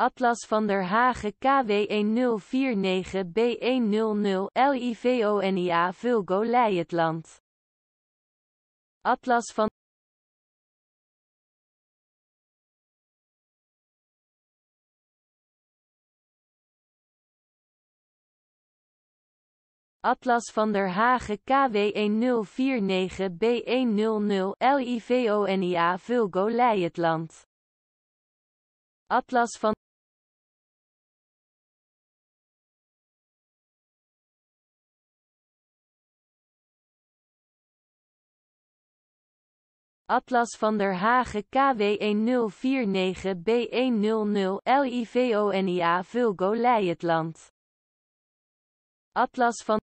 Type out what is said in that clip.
Atlas van der Hagen KW1049B100 e e LIVONIA Vulgo Leijtland. Atlas van Atlas van der Hagen KW1049B100 e LIVONIA Vulgo Leijtland. Atlas van Atlas van der Hagen KW1049B100 e e LIVONIA Vulgo Leijetland. Atlas van